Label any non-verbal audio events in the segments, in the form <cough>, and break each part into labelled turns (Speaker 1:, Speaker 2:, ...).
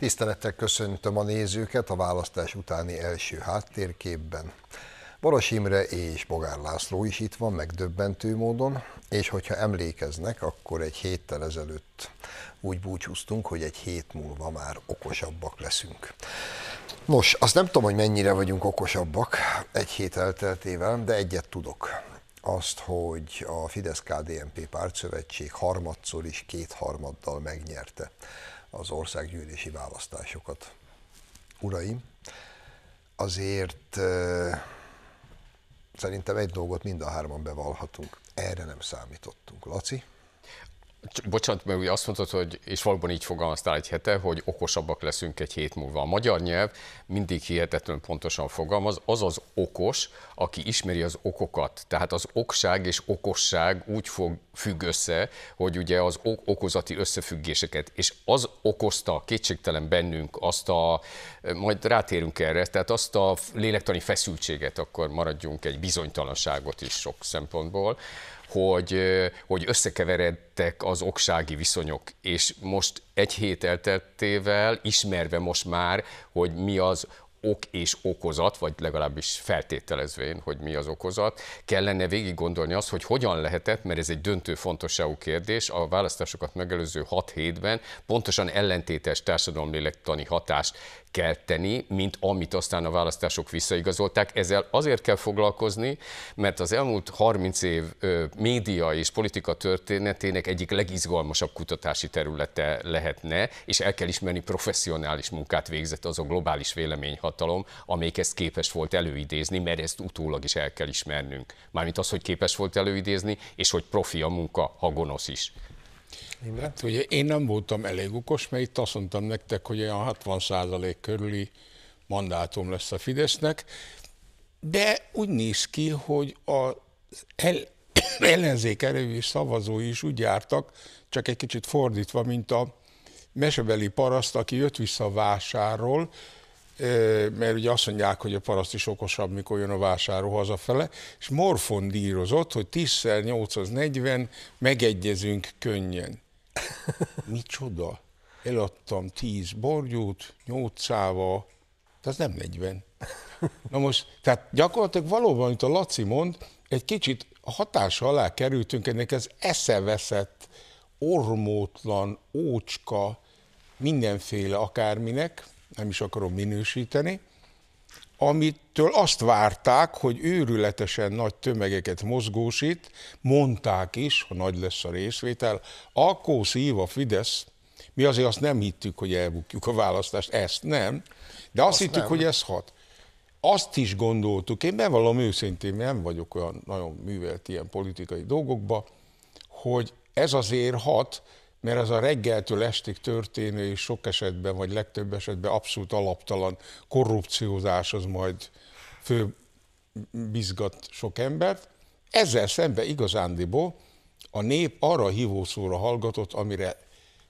Speaker 1: Tisztelettel köszöntöm a nézőket a választás utáni első háttérképben. Boros Imre és Bogár László is itt van megdöbbentő módon, és hogyha emlékeznek, akkor egy héttel ezelőtt úgy búcsúztunk, hogy egy hét múlva már okosabbak leszünk. Nos, azt nem tudom, hogy mennyire vagyunk okosabbak egy hét elteltével, de egyet tudok. Azt, hogy a Fidesz-KDNP pártszövetség harmadszor is kétharmaddal megnyerte az országgyűlési választásokat. Uraim, azért szerintem egy dolgot mind a hárman bevallhatunk. Erre nem számítottunk. Laci? Bocsánat, mert ugye azt mondtad, hogy,
Speaker 2: és valóban így fogalmaztál egy hete, hogy okosabbak leszünk egy hét múlva. A magyar nyelv mindig hihetetlenül pontosan fogalmaz, az az okos, aki ismeri az okokat. Tehát az okság és okosság úgy fog, függ össze, hogy ugye az ok- okozati összefüggéseket, és az okozta kétségtelen bennünk azt a, majd rátérünk erre, tehát azt a lélektani feszültséget, akkor maradjunk egy bizonytalanságot is sok szempontból, hogy, hogy összekeveredtek az oksági viszonyok, és most egy hét elteltével, ismerve most már, hogy mi az ok és okozat, vagy legalábbis feltételezvén, hogy mi az okozat, kellene végig gondolni azt, hogy hogyan lehetett, mert ez egy döntő fontosságú kérdés, a választásokat megelőző hat hétben pontosan ellentétes társadalomlélektani hatást kell tenni, mint amit aztán a választások visszaigazolták. Ezzel azért kell foglalkozni, mert az elmúlt 30 év média és politika történetének egyik legizgalmasabb kutatási területe lehetne, és el kell ismerni, professzionális munkát végzett az a globális véleményhatalom, amelyik ezt képes volt előidézni, mert ezt utólag is el kell ismernünk. Mármint az, hogy képes volt előidézni, és hogy profi a munka, ha gonosz is.
Speaker 3: Imre? Hát ugye én nem voltam elég okos, mert itt azt mondtam nektek, hogy olyan 60 körüli mandátum lesz a Fidesznek, de úgy néz ki, hogy az el, <coughs> ellenzék erői szavazói is úgy jártak, csak egy kicsit fordítva, mint a mesebeli paraszt, aki jött vissza vásáról, mert ugye azt mondják, hogy a paraszt is okosabb, mikor jön a vásárló hazafele, és morfondírozott, hogy 10 8 40, megegyezünk könnyen. <laughs> Micsoda? Eladtam 10 borgyút, 8 száva, az nem 40. Na most, tehát gyakorlatilag valóban, amit a Laci mond, egy kicsit a hatása alá kerültünk ennek az eszeveszett, ormótlan, ócska, mindenféle akárminek, nem is akarom minősíteni, amitől azt várták, hogy őrületesen nagy tömegeket mozgósít, mondták is, ha nagy lesz a részvétel, akkor szív a Fidesz, mi azért azt nem hittük, hogy elbukjuk a választást, ezt nem, de azt, azt hittük, nem. hogy ez hat. Azt is gondoltuk, én bevallom őszintén, nem vagyok olyan nagyon művelt ilyen politikai dolgokba, hogy ez azért hat, mert az a reggeltől estig történő és sok esetben, vagy legtöbb esetben abszolút alaptalan korrupciózás az majd fő bizgat sok embert. Ezzel szemben igazándiból a nép arra hívószóra hallgatott, amire,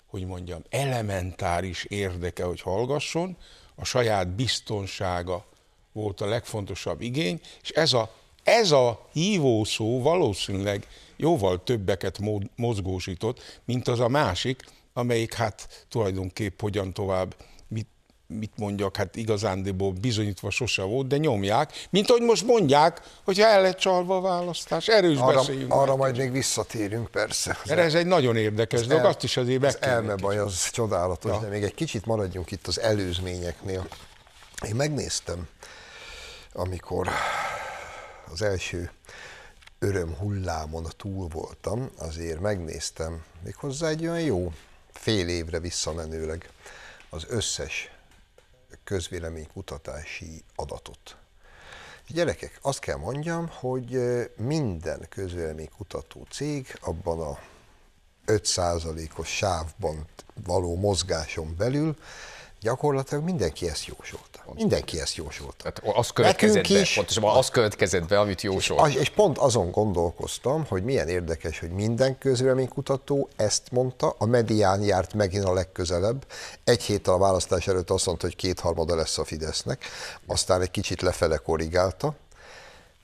Speaker 3: hogy mondjam, elementáris érdeke, hogy hallgasson, a saját biztonsága volt a legfontosabb igény, és ez a, ez a hívószó valószínűleg jóval többeket mozgósított, mint az a másik, amelyik hát tulajdonképp hogyan tovább, mit, mit mondjak, hát igazándiból bizonyítva sose volt, de nyomják, mint ahogy most mondják, hogy el lett csalva a választás, erős arra, beszéljünk. Arra majd még visszatérünk persze. Erre ez egy nagyon érdekes dolog, azt is azért meg Az elmebaj
Speaker 1: az csodálatos, ja. de még egy kicsit maradjunk itt az előzményeknél. Én megnéztem, amikor az első öröm hullámon túl voltam, azért megnéztem méghozzá egy olyan jó fél évre visszamenőleg az összes közvéleménykutatási adatot. Gyerekek, azt kell mondjam, hogy minden közvéleménykutató cég abban a 5%-os sávban való mozgáson belül Gyakorlatilag mindenki ezt jósolta. Mindenki ezt jósolta. Tehát az következett be, is,
Speaker 2: pontosabban az következett be, amit jósolt. És, és
Speaker 1: pont azon gondolkoztam, hogy milyen érdekes, hogy minden közvéleménykutató ezt mondta, a medián járt megint a legközelebb. Egy héttel a választás előtt azt mondta, hogy kétharmada lesz a Fidesznek, aztán egy kicsit lefele korrigálta,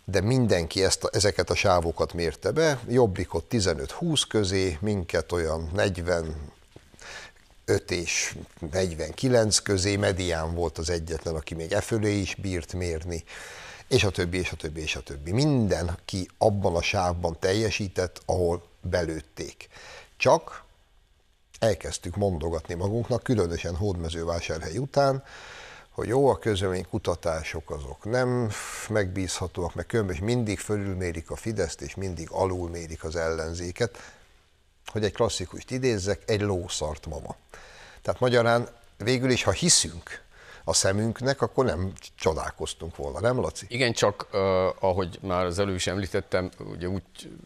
Speaker 1: de mindenki ezt a, ezeket a sávokat mérte be, Jobbikot 15-20 közé, minket olyan 40 5 és 49 közé, Medián volt az egyetlen, aki még e fölé is bírt mérni, és a többi, és a többi, és a többi. Mindenki abban a sávban teljesített, ahol belőtték. Csak elkezdtük mondogatni magunknak, különösen hódmezővásárhely után, hogy jó, a kutatások azok nem megbízhatóak, meg különben mindig fölülmérik a Fideszt, és mindig alulmérik az ellenzéket hogy egy klasszikust idézzek, egy lószart mama. Tehát magyarán végül is, ha hiszünk a szemünknek, akkor nem csodálkoztunk volna, nem Laci? Igen, csak uh, ahogy már az előbb is említettem, ugye úgy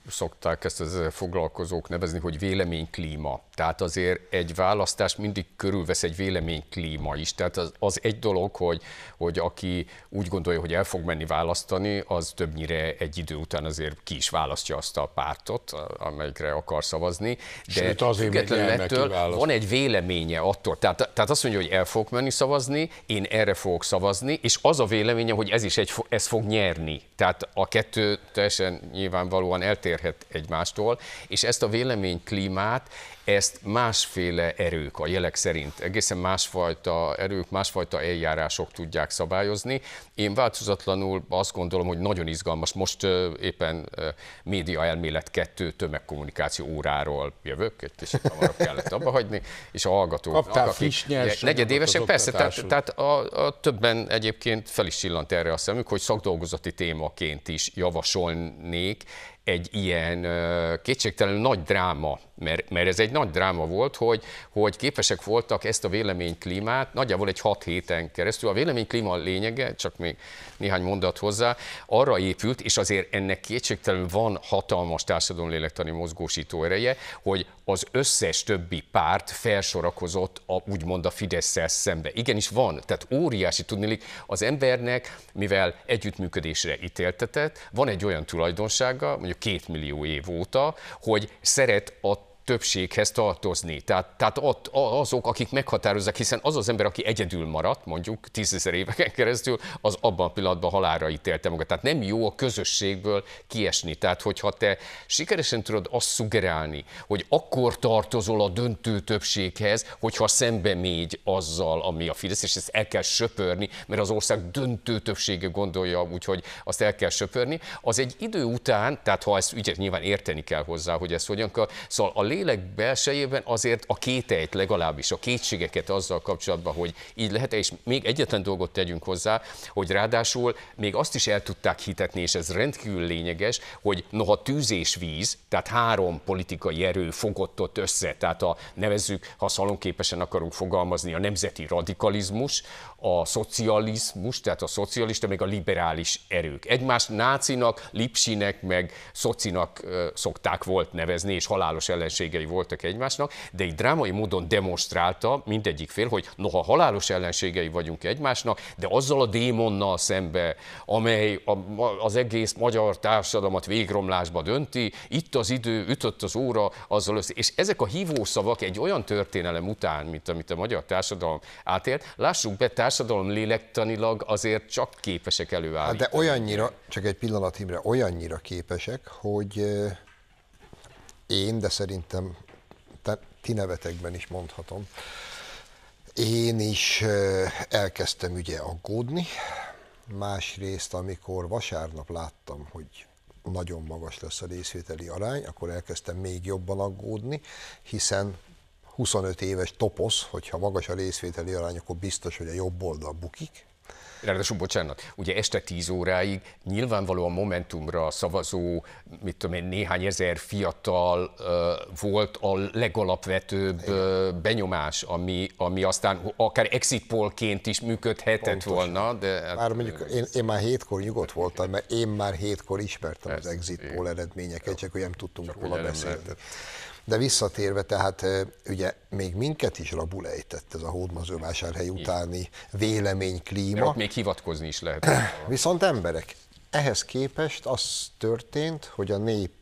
Speaker 2: szokták ezt az foglalkozók nevezni, hogy véleményklíma. Tehát azért egy választás mindig körülvesz egy véleményklíma is. Tehát az, az egy dolog, hogy, hogy aki úgy gondolja, hogy el fog menni választani, az többnyire egy idő után azért ki is választja azt a pártot, amelyikre akar szavazni. De Sőt, azért függetlenül ettől van egy véleménye attól. Tehát, tehát azt mondja, hogy el fog menni szavazni, én erre fogok szavazni, és az a véleményem, hogy ez is egy, ez fog nyerni. Tehát a kettő teljesen nyilvánvalóan eltérhet egymástól, és ezt a vélemény klímát ezt másféle erők, a jelek szerint, egészen másfajta erők, másfajta eljárások tudják szabályozni. Én változatlanul azt gondolom, hogy nagyon izgalmas, most éppen média elmélet kettő tömegkommunikáció óráról jövök, és kicsit hamarabb kellett abba hagyni, és a hallgatók, akik negyedévesek, persze, tehát, tehát a, a többen egyébként fel is csillant erre a szemük, hogy szakdolgozati témaként is javasolnék egy ilyen kétségtelenül nagy dráma, mert, mert ez egy nagy dráma volt, hogy, hogy képesek voltak ezt a véleményklímát nagyjából egy hat héten keresztül. A véleményklíma lényege, csak még néhány mondat hozzá, arra épült, és azért ennek kétségtelenül van hatalmas lélektani mozgósító ereje, hogy az összes többi párt felsorakozott a, úgymond a fidesz szembe. Igenis van, tehát óriási tudnilik az embernek, mivel együttműködésre ítéltetett, van egy olyan tulajdonsága, mondjuk két millió év óta, hogy szeret a többséghez tartozni. Tehát, tehát ott azok, akik meghatározzák, hiszen az az ember, aki egyedül maradt, mondjuk tízezer éveken keresztül, az abban a pillanatban halálra ítélte magát. Tehát nem jó a közösségből kiesni. Tehát, hogyha te sikeresen tudod azt szugerálni, hogy akkor tartozol a döntő többséghez, hogyha szembe mégy azzal, ami a Fidesz, és ezt el kell söpörni, mert az ország döntő többsége gondolja úgyhogy hogy azt el kell söpörni, az egy idő után, tehát ha ezt ügyet nyilván érteni kell hozzá, hogy ez hogyan kell, szóval a lé lélek belsejében azért a kételyt legalábbis, a kétségeket azzal kapcsolatban, hogy így lehet -e, és még egyetlen dolgot tegyünk hozzá, hogy ráadásul még azt is el tudták hitetni, és ez rendkívül lényeges, hogy noha tűz és víz, tehát három politikai erő fogott ott össze, tehát a nevezzük, ha szalonképesen akarunk fogalmazni, a nemzeti radikalizmus, a szocializmus, tehát a szocialista, meg a liberális erők. Egymást nácinak, lipsinek, meg szocinak szokták volt nevezni, és halálos ellenség ellenségei voltak egymásnak, de egy drámai módon demonstrálta mindegyik fél, hogy noha halálos ellenségei vagyunk egymásnak, de azzal a démonnal szembe, amely a, az egész magyar társadalmat végromlásba dönti, itt az idő, ütött az óra, azzal össze. És ezek a hívószavak egy olyan történelem után, mint amit a magyar társadalom átélt, lássuk be, társadalom lélektanilag azért csak képesek előállítani. Hát
Speaker 1: de olyannyira, csak egy pillanat Imre, olyannyira képesek, hogy én, de szerintem ti nevetekben is mondhatom, én is elkezdtem ugye aggódni. Másrészt, amikor vasárnap láttam, hogy nagyon magas lesz a részvételi arány, akkor elkezdtem még jobban aggódni, hiszen 25 éves toposz, hogyha magas a részvételi arány, akkor biztos, hogy a jobb oldal bukik,
Speaker 2: Ráadásul, bocsánat, ugye este 10 óráig nyilvánvalóan Momentumra szavazó, mit tudom én, néhány ezer fiatal uh, volt a legalapvetőbb uh, benyomás, ami, ami aztán akár exit polként is működhetett Pontos. volna. De... Hát, már
Speaker 1: mondjuk én, én már hétkor nyugodt voltam, mert én már hétkor ismertem Ez, az exit poll eredményeket, csak hogy nem tudtunk róla beszélni. Lehetett. De visszatérve, tehát ugye még minket is rabul ejtett ez a hódmezővásárhely utáni véleményklíma. De ott
Speaker 2: még hivatkozni
Speaker 1: is lehet. <clears throat> Viszont emberek, ehhez képest az történt, hogy a nép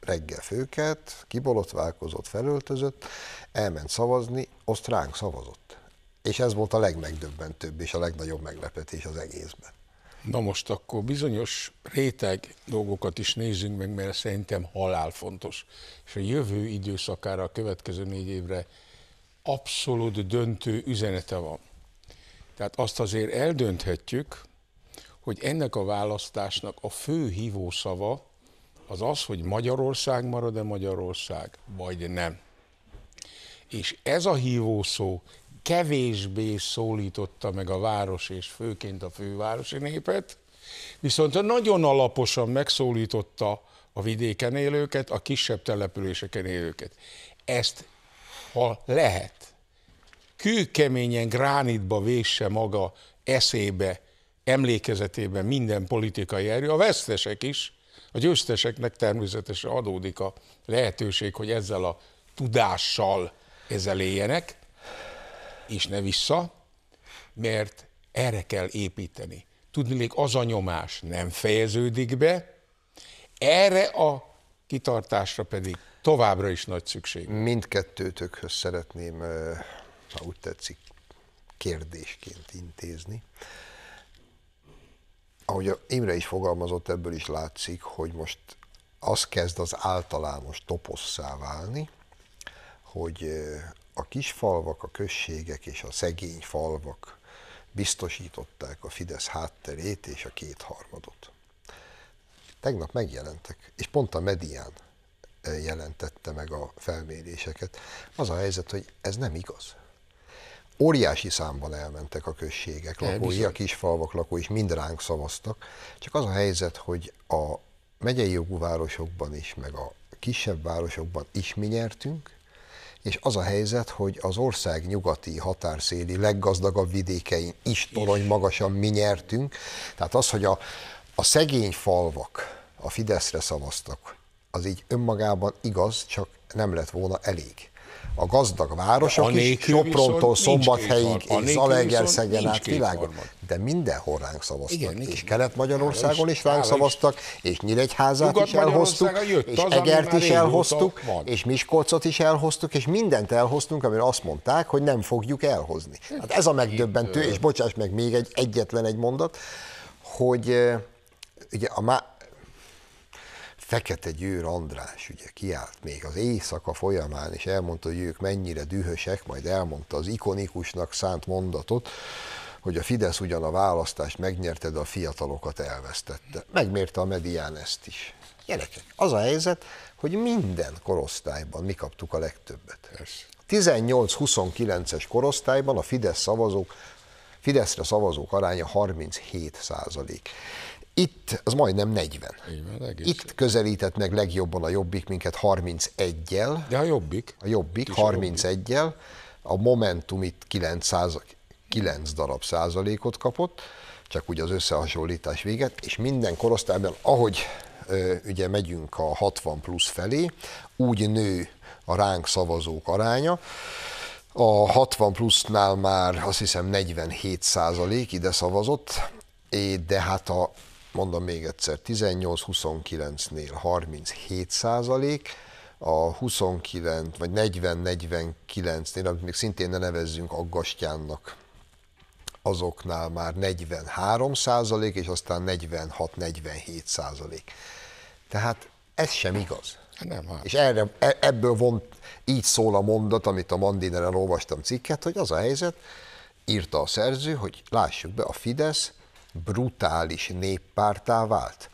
Speaker 1: reggel főket, kibolotválkozott, felöltözött, elment szavazni, azt ránk szavazott. És ez volt a legmegdöbbentőbb és a legnagyobb meglepetés az egészben.
Speaker 3: Na most akkor bizonyos réteg dolgokat is nézzünk meg, mert szerintem halál fontos. És a jövő időszakára, a következő négy évre abszolút döntő üzenete van. Tehát azt azért eldönthetjük, hogy ennek a választásnak a fő hívószava az az, hogy Magyarország marad-e Magyarország, vagy nem. És ez a hívószó kevésbé szólította meg a város és főként a fővárosi népet, viszont nagyon alaposan megszólította a vidéken élőket, a kisebb településeken élőket. Ezt, ha lehet, kőkeményen gránitba vésse maga eszébe, emlékezetében minden politikai erő, a vesztesek is, a győzteseknek természetesen adódik a lehetőség, hogy ezzel a tudással ezzel éljenek, és ne vissza, mert erre kell építeni. Tudni még az a nyomás nem fejeződik be, erre a kitartásra pedig továbbra is nagy szükség. Mindkettőtökhöz szeretném,
Speaker 1: ha úgy tetszik, kérdésként intézni. Ahogy Imre is fogalmazott, ebből is látszik, hogy most az kezd az általános toposszá válni, hogy a kis falvak, a községek és a szegény falvak biztosították a Fidesz hátterét és a kétharmadot. Tegnap megjelentek, és pont a medián e, jelentette meg a felméréseket. Az a helyzet, hogy ez nem igaz. Óriási számban elmentek a községek lakói, a falvak lakói, és mind ránk szavaztak. Csak az a helyzet, hogy a megyei jogú városokban is, meg a kisebb városokban is mi nyertünk, és az a helyzet, hogy az ország nyugati határszéli leggazdagabb vidékein is torony magasan mi nyertünk. Tehát az, hogy a, a szegény falvak a Fideszre szavaztak, az így önmagában igaz, csak nem lett volna elég a gazdag városok a is, Soprontól Szombathelyig és Zalaegerszegen át világon. De mindenhol ránk szavaztak, igen, és igen. Kelet-Magyarországon is ránk szavaztak, és Nyíregyházát is elhoztuk, és az, Egert is elhoztuk, és Miskolcot is elhoztuk, és mindent elhoztunk, amire azt mondták, hogy nem fogjuk elhozni. Hát ez a megdöbbentő, és bocsáss meg még egy egyetlen egy mondat, hogy ugye a, Fekete Győr András ugye kiállt még az éjszaka folyamán, és elmondta, hogy ők mennyire dühösek, majd elmondta az ikonikusnak szánt mondatot, hogy a Fidesz ugyan a választást megnyerte, de a fiatalokat elvesztette. Megmérte a medián ezt is. Gyerekek, az a helyzet, hogy minden korosztályban mi kaptuk a legtöbbet. 18-29-es korosztályban a Fidesz szavazók, Fideszre szavazók aránya 37 százalék. Itt az majdnem 40.
Speaker 3: Igen, Itt
Speaker 1: közelített meg legjobban a Jobbik minket 31-jel. De a Jobbik? A Jobbik 31-jel. A Momentum itt 9, százal, 9 darab százalékot kapott, csak úgy az összehasonlítás véget, és minden korosztályban, ahogy ö, ugye megyünk a 60 plusz felé, úgy nő a ránk szavazók aránya. A 60 plusznál már azt hiszem 47 százalék ide szavazott, de hát a mondom még egyszer, 18-29-nél 37 százalék, a 29 vagy 40-49-nél, amit még szintén ne nevezzünk aggastyánnak, azoknál már 43 százalék, és aztán 46-47 százalék. Tehát ez sem igaz. Hát nem, hát. És erre, e, ebből von, így szól a mondat, amit a Mandineren olvastam cikket, hogy az a helyzet, írta a szerző, hogy lássuk be, a Fidesz brutális néppártá vált.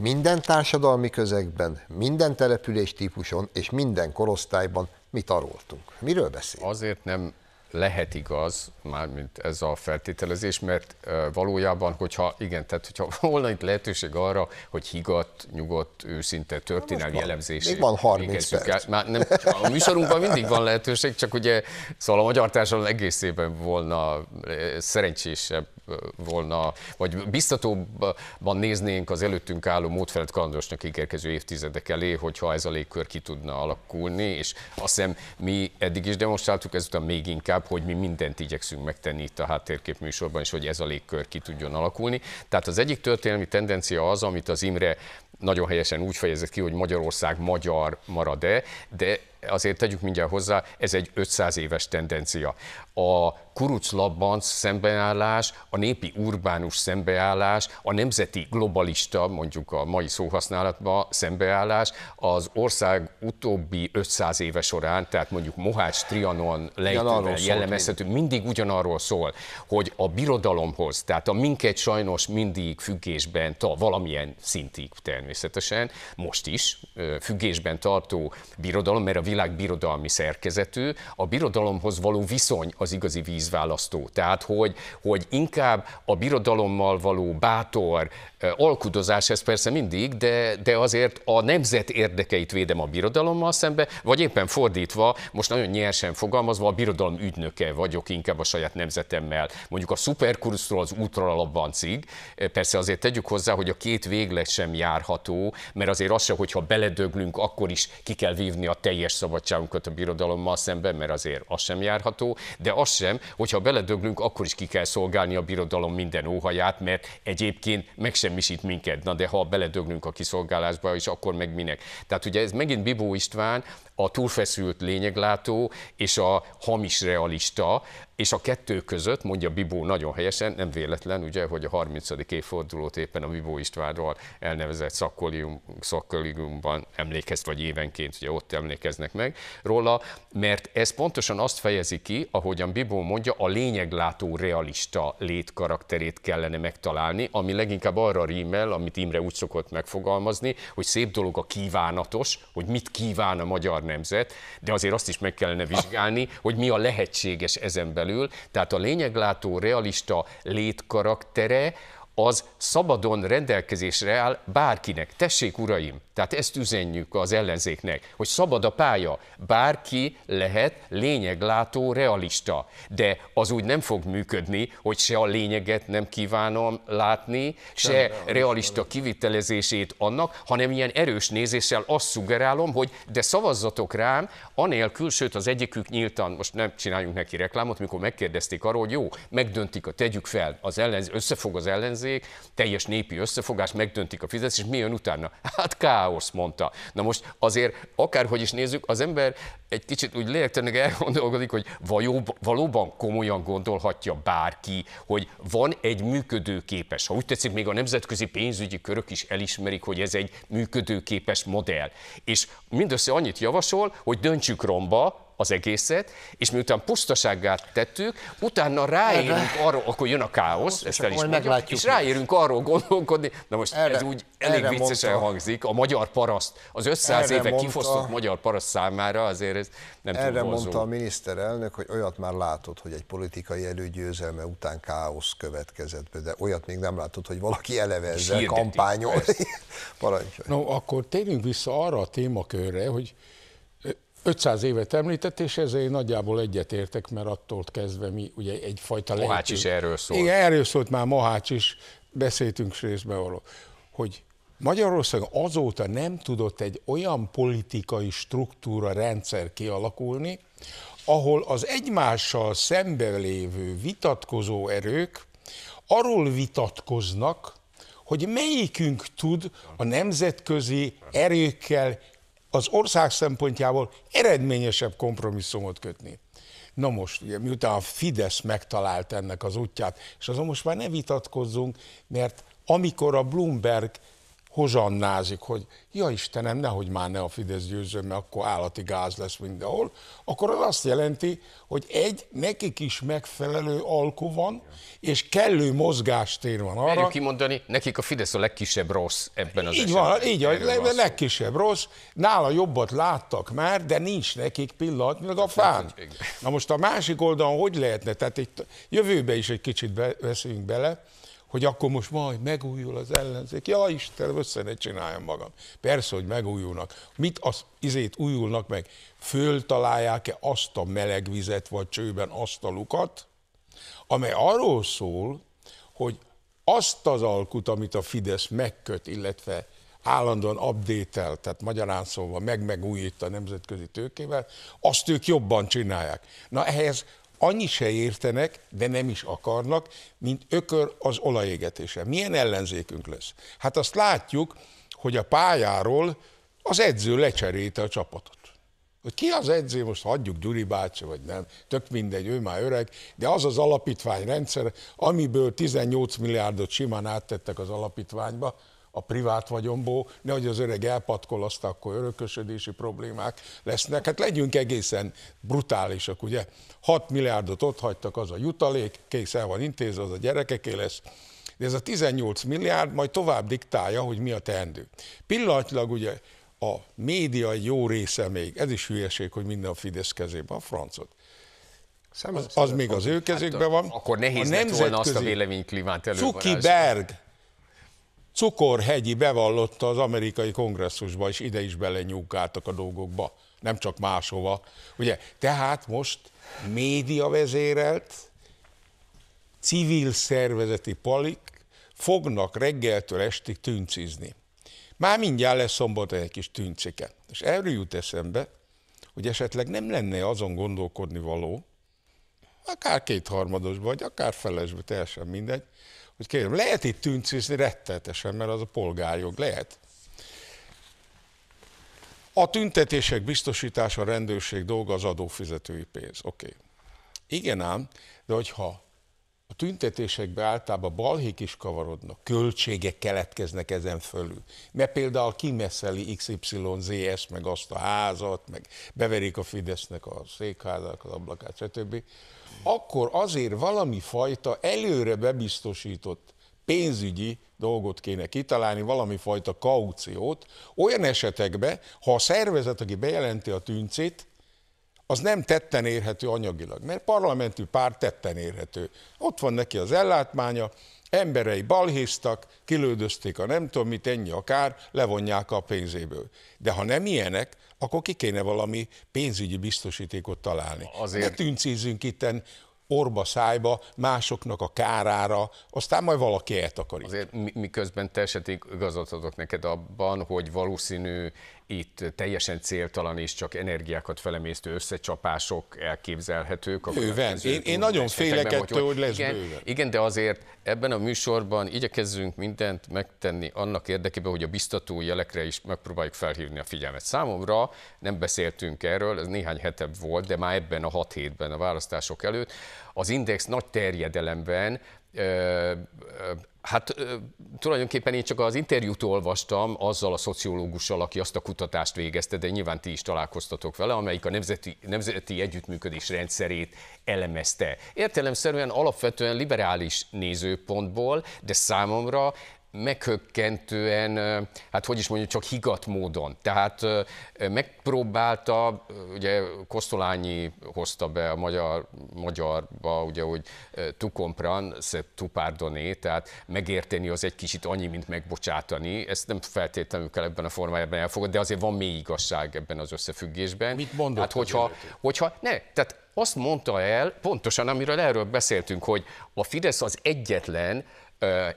Speaker 1: Minden társadalmi közegben, minden település típuson és minden korosztályban mi taroltunk. Miről beszél?
Speaker 2: Azért nem lehet igaz, mármint ez a feltételezés, mert valójában, hogyha igen, tehát hogyha <laughs> volna itt lehetőség arra, hogy higat nyugodt, őszinte történelmi jellemzés. Még van 30 perc. El, már nem, a műsorunkban mindig van lehetőség, csak ugye szóval a magyar társadalom egészében volna szerencsésebb volna, vagy biztatóban néznénk az előttünk álló Módfeled Kalandosnak ígérkező évtizedek elé, hogyha ez a légkör ki tudna alakulni, és azt hiszem mi eddig is demonstráltuk, ezután még inkább, hogy mi mindent igyekszünk megtenni itt a háttérkép műsorban, és hogy ez a légkör ki tudjon alakulni. Tehát az egyik történelmi tendencia az, amit az Imre nagyon helyesen úgy fejezett ki, hogy Magyarország magyar marad-e, de azért tegyük mindjárt hozzá, ez egy 500 éves tendencia. A kuruclabbanc szembeállás, a népi urbánus szembeállás, a nemzeti globalista, mondjuk a mai szóhasználatban szembeállás az ország utóbbi 500 éve során, tehát mondjuk Mohács Trianon lejtővel jellemezhető, mindig ugyanarról szól, hogy a birodalomhoz, tehát a minket sajnos mindig függésben, tart valamilyen szintig természetesen, most is függésben tartó birodalom, mert a világ birodalmi szerkezetű, a birodalomhoz való viszony az igazi vízválasztó. Tehát, hogy, hogy inkább a birodalommal való bátor alkudozás, ez persze mindig, de, de azért a nemzet érdekeit védem a birodalommal szembe, vagy éppen fordítva, most nagyon nyersen fogalmazva, a birodalom ügynöke vagyok inkább a saját nemzetemmel. Mondjuk a szuperkurusztról az alapban cig, persze azért tegyük hozzá, hogy a két végleg sem járható, mert azért az se, hogyha beledöglünk, akkor is ki kell vívni a teljes szabadságunkat a birodalommal szemben, mert azért az sem járható, de az sem, hogyha beledöglünk, akkor is ki kell szolgálni a birodalom minden óhaját, mert egyébként megsemmisít minket. Na de ha beledöglünk a kiszolgálásba is, akkor meg minek. Tehát ugye ez megint Bibó István, a túlfeszült lényeglátó és a hamis realista, és a kettő között, mondja Bibó nagyon helyesen, nem véletlen, ugye, hogy a 30. évfordulót éppen a Bibó Istvánról elnevezett szakkolium szakkolliumban emlékezt, vagy évenként ugye ott emlékeznek meg róla, mert ez pontosan azt fejezi ki, ahogyan Bibó mondja, a lényeglátó realista létkarakterét kellene megtalálni, ami leginkább arra rímel, amit Imre úgy szokott megfogalmazni, hogy szép dolog a kívánatos, hogy mit kíván a magyar nemzet, de azért azt is meg kellene vizsgálni, hogy mi a lehetséges ezen belül belül, tehát a lényeglátó realista létkaraktere az szabadon rendelkezésre áll bárkinek. Tessék, uraim, tehát ezt üzenjük az ellenzéknek, hogy szabad a pálya, bárki lehet lényeglátó realista, de az úgy nem fog működni, hogy se a lényeget nem kívánom látni, se nem, realista kivitelezését annak, hanem ilyen erős nézéssel azt szugerálom, hogy de szavazzatok rám, anélkül, sőt az egyikük nyíltan, most nem csináljunk neki reklámot, mikor megkérdezték arról, hogy jó, megdöntik a tegyük fel, az ellenz, összefog az ellenzék, ellenzék, teljes népi összefogás, megdöntik a Fidesz, és mi jön utána? Hát káosz, mondta. Na most azért, akárhogy is nézzük, az ember egy kicsit úgy lélektelenül elgondolkodik, hogy vajóban, valóban komolyan gondolhatja bárki, hogy van egy működőképes, ha úgy tetszik, még a nemzetközi pénzügyi körök is elismerik, hogy ez egy működőképes modell. És mindössze annyit javasol, hogy döntsük romba, az egészet, és miután pusztasággá tettük, utána ráérünk arra, akkor jön a káosz, ezt el is mondjuk, és ráérünk arról gondolkodni, na most erre, ez úgy elég viccesen mondta. hangzik, a magyar paraszt, az 500 erre éve mondta, kifosztott magyar paraszt számára azért ez nem Erre mondta a
Speaker 1: miniszterelnök, hogy olyat már látott, hogy egy politikai előgyőzelme után káosz következett de olyat még nem látott, hogy valaki eleve ezzel kampányol. <laughs>
Speaker 3: No, akkor térjünk vissza arra a témakörre, hogy 500 évet említett, és ezzel én nagyjából egyetértek, mert attól kezdve mi ugye egyfajta Mohács lehetünk. is erről szólt. Igen, erről szólt már Mohács is, beszéltünk részben arról, hogy Magyarország azóta nem tudott egy olyan politikai struktúra, rendszer kialakulni, ahol az egymással szembe lévő vitatkozó erők arról vitatkoznak, hogy melyikünk tud a nemzetközi erőkkel az ország szempontjából eredményesebb kompromisszumot kötni. Na most, ugye, miután a Fidesz megtalált ennek az útját, és azon most már ne vitatkozzunk, mert amikor a Bloomberg hozannázik, hogy ja Istenem, nehogy már ne a Fidesz győzön, mert akkor állati gáz lesz mindenhol, akkor az azt jelenti, hogy egy nekik is megfelelő alku van, és kellő mozgástér van arra. Merjük
Speaker 2: kimondani, nekik a Fidesz a legkisebb rossz ebben az így esetben. Van, így van, a
Speaker 3: legkisebb rossz, nála jobbat láttak már, de nincs nekik pillanatnyilag a hát, fán. Na most a másik oldalon hogy lehetne, tehát itt jövőbe is egy kicsit be, bele, hogy akkor most majd megújul az ellenzék. Ja, Isten, össze ne csináljam magam. Persze, hogy megújulnak. Mit az izét újulnak meg? Föltalálják-e azt a melegvizet, vagy csőben azt a lukat, amely arról szól, hogy azt az alkut, amit a Fidesz megköt, illetve állandóan update tehát magyarán szólva meg-megújít a nemzetközi tőkével, azt ők jobban csinálják. Na ehhez annyi se értenek, de nem is akarnak, mint ökör az olajégetése. Milyen ellenzékünk lesz? Hát azt látjuk, hogy a pályáról az edző lecserélte a csapatot. Hogy ki az edző, most hagyjuk Gyuri bácsi, vagy nem, tök mindegy, ő már öreg, de az az alapítványrendszer, amiből 18 milliárdot simán áttettek az alapítványba, a privát vagyomból, nehogy az öreg elpatkol, azt akkor örökösödési problémák lesznek. Hát legyünk egészen brutálisak, ugye? 6 milliárdot ott hagytak, az a jutalék, kész el van intézve, az a gyerekeké lesz. De ez a 18 milliárd majd tovább diktálja, hogy mi a teendő. Pillanatilag ugye a média jó része még, ez is hülyeség, hogy minden a Fidesz kezében, a francot. Az, az még az ő kezükben hát van. Hát, akkor nehéz a nemzetközi. volna azt a véleményklímát
Speaker 2: Cuki Zuckerberg
Speaker 3: Cukorhegyi bevallotta az amerikai kongresszusba, és ide is belenyúkáltak a dolgokba, nem csak máshova. Ugye? Tehát most média vezérelt, civil szervezeti palik fognak reggeltől estig tüncizni. Már mindjárt lesz szombaton egy kis tüncike. És erről jut eszembe, hogy esetleg nem lenne azon gondolkodni való, akár kétharmados vagy, akár felesbe, teljesen mindegy, hogy kérem, lehet itt tüncézni rettetesen, mert az a polgárjog, lehet. A tüntetések biztosítása a rendőrség dolga az adófizetői pénz. Oké. Okay. Igen ám, de hogyha a tüntetésekbe általában balhék is kavarodnak, költségek keletkeznek ezen fölül. Mert például kimeszeli XYZS, meg azt a házat, meg beverik a Fidesznek a székházak, az ablakát, stb akkor azért valami fajta előre bebiztosított pénzügyi dolgot kéne kitalálni, valami fajta kauciót, olyan esetekben, ha a szervezet, aki bejelenti a tűncét, az nem tetten érhető anyagilag, mert parlamenti párt tetten érhető. Ott van neki az ellátmánya, emberei balhéztak, kilődözték a nem tudom mit, ennyi akár, levonják a pénzéből. De ha nem ilyenek, akkor ki kéne valami pénzügyi biztosítékot találni. Azért... Ne tűncézzünk itten orba szájba, másoknak a kárára, aztán majd valaki eltakarít. Azért miközben te esetig igazat adok neked abban, hogy valószínű
Speaker 2: itt teljesen céltalan és csak energiákat felemésztő összecsapások elképzelhetők. Bőven. Én, én nagyon félek ettől, hogy lesz igen, bőven. Igen, de azért ebben a műsorban igyekezzünk mindent megtenni annak érdekében, hogy a biztató jelekre is megpróbáljuk felhívni a figyelmet. Számomra nem beszéltünk erről, ez néhány hetebb volt, de már ebben a hat hétben a választások előtt, az Index nagy terjedelemben Hát tulajdonképpen én csak az interjút olvastam azzal a szociológussal, aki azt a kutatást végezte, de nyilván ti is találkoztatok vele, amelyik a nemzeti, nemzeti együttműködés rendszerét elemezte. Értelemszerűen alapvetően liberális nézőpontból, de számomra meghökkentően, hát hogy is mondjuk, csak higat módon. Tehát megpróbálta, ugye Kosztolányi hozta be a magyar, magyarba, ugye, hogy tu compran, se tu pardoné, tehát megérteni az egy kicsit annyi, mint megbocsátani. Ezt nem feltétlenül kell ebben a formájában elfogadni, de azért van mély igazság ebben az összefüggésben. Mit mondott? Hát, hogyha, hogyha, ne, tehát azt mondta el, pontosan amiről erről beszéltünk, hogy a Fidesz az egyetlen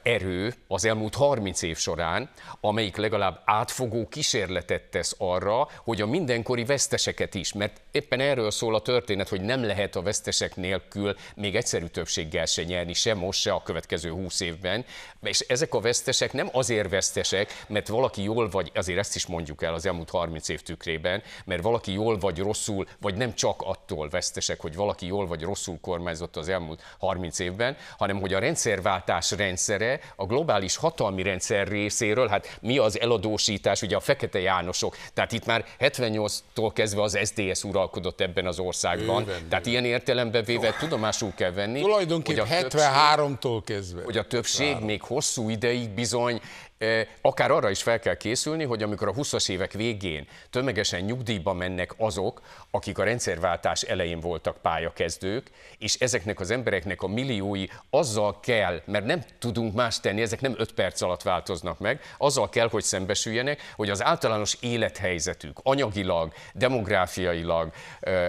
Speaker 2: erő az elmúlt 30 év során, amelyik legalább átfogó kísérletet tesz arra, hogy a mindenkori veszteseket is, mert éppen erről szól a történet, hogy nem lehet a vesztesek nélkül még egyszerű többséggel se nyerni, se most, se a következő 20 évben, és ezek a vesztesek nem azért vesztesek, mert valaki jól vagy, azért ezt is mondjuk el az elmúlt 30 év tükrében, mert valaki jól vagy rosszul, vagy nem csak attól vesztesek, hogy valaki jól vagy rosszul kormányzott az elmúlt 30 évben, hanem hogy a rendszerváltás rend rendszere a globális hatalmi rendszer részéről, hát mi az eladósítás, ugye a Fekete Jánosok, tehát itt már 78-tól kezdve az SDS uralkodott ebben az országban, Őven, tehát ilyen értelemben véve oh. tudomásul kell venni. Tulajdonképpen 73-tól kezdve. Hogy a többség 73. még hosszú ideig bizony akár arra is fel kell készülni, hogy amikor a 20-as évek végén tömegesen nyugdíjba mennek azok, akik a rendszerváltás elején voltak pályakezdők, és ezeknek az embereknek a milliói azzal kell, mert nem tudunk más tenni, ezek nem 5 perc alatt változnak meg, azzal kell, hogy szembesüljenek, hogy az általános élethelyzetük, anyagilag, demográfiailag,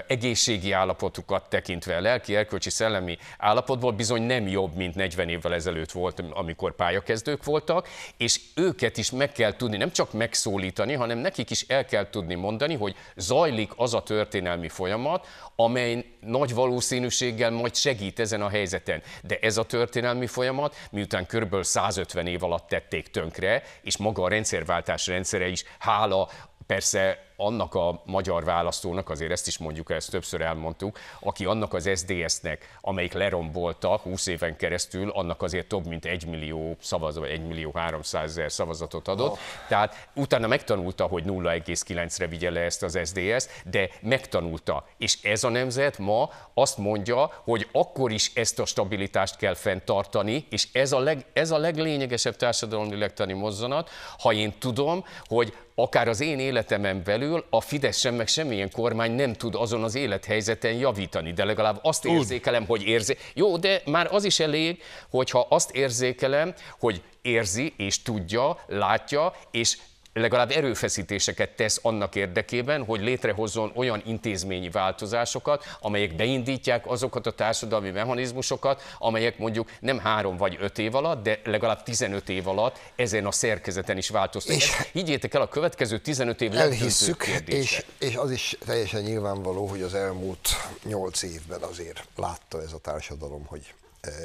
Speaker 2: egészségi állapotukat tekintve, lelki, erkölcsi, szellemi állapotból bizony nem jobb, mint 40 évvel ezelőtt volt, amikor pályakezdők voltak, és őket is meg kell tudni, nem csak megszólítani, hanem nekik is el kell tudni mondani, hogy zajlik az a történelmi folyamat, amely nagy valószínűséggel majd segít ezen a helyzeten. De ez a történelmi folyamat, miután kb. 150 év alatt tették tönkre, és maga a rendszerváltás rendszere is, hála persze annak a magyar választónak, azért ezt is mondjuk, ezt többször elmondtuk, aki annak az sds nek amelyik lerombolta 20 éven keresztül, annak azért több mint 1 millió szavazó 1 millió 300 ezer szavazatot adott. Oh. Tehát utána megtanulta, hogy 0,9-re vigye le ezt az SDS, de megtanulta. És ez a nemzet ma azt mondja, hogy akkor is ezt a stabilitást kell fenntartani, és ez a, leg, ez a leglényegesebb társadalmi legtani mozzanat, ha én tudom, hogy akár az én életemen belül, belül a Fidesz sem, meg semmilyen kormány nem tud azon az élethelyzeten javítani, de legalább azt érzékelem, hogy érzi. Jó, de már az is elég, hogyha azt érzékelem, hogy érzi és tudja, látja, és legalább erőfeszítéseket tesz annak érdekében, hogy létrehozzon olyan intézményi változásokat, amelyek beindítják azokat a társadalmi mechanizmusokat, amelyek mondjuk nem három vagy öt év alatt, de legalább 15 év alatt ezen a szerkezeten is változtatják. És higgyétek el, a következő 15 év elhisszük, és,
Speaker 1: és az is teljesen nyilvánvaló, hogy az elmúlt 8 évben azért látta ez a társadalom, hogy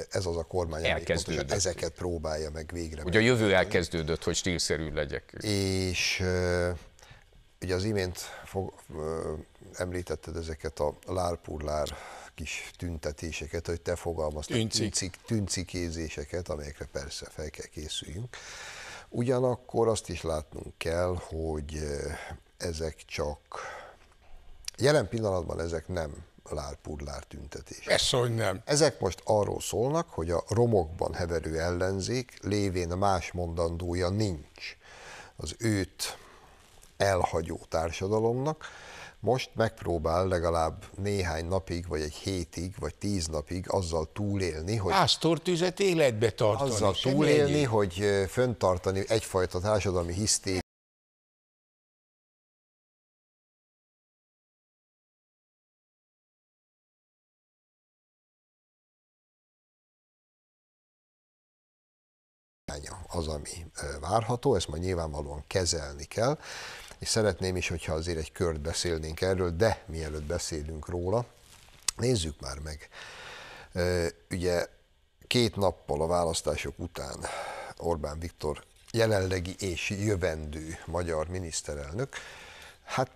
Speaker 1: ez az a kormány, amely ezeket próbálja meg végre. Ugye a jövő elkezdődött,
Speaker 2: hogy stílszerű legyek.
Speaker 1: És ugye az imént fog, említetted ezeket a lárpurlár kis tüntetéseket, hogy te fogalmaztad, Tüncik. Tüncik, tüncikézéseket, amelyekre persze fel kell készüljünk. Ugyanakkor azt is látnunk kell, hogy ezek csak, jelen pillanatban ezek nem lárpudlár tüntetés. Ez nem. Ezek most arról szólnak, hogy a romokban heverő ellenzék lévén más mondandója nincs az őt elhagyó társadalomnak, most megpróbál legalább néhány napig, vagy egy hétig, vagy tíz napig azzal túlélni, hogy...
Speaker 3: Pásztortüzet életbe tartani. Azzal túlélni,
Speaker 4: hogy föntartani egyfajta társadalmi hisztériát, az, ami várható, ezt majd nyilvánvalóan kezelni kell, és szeretném is,
Speaker 1: hogyha azért egy kört beszélnénk erről, de mielőtt beszélünk róla, nézzük már meg. Ugye két nappal a választások után Orbán Viktor jelenlegi és jövendő magyar miniszterelnök, hát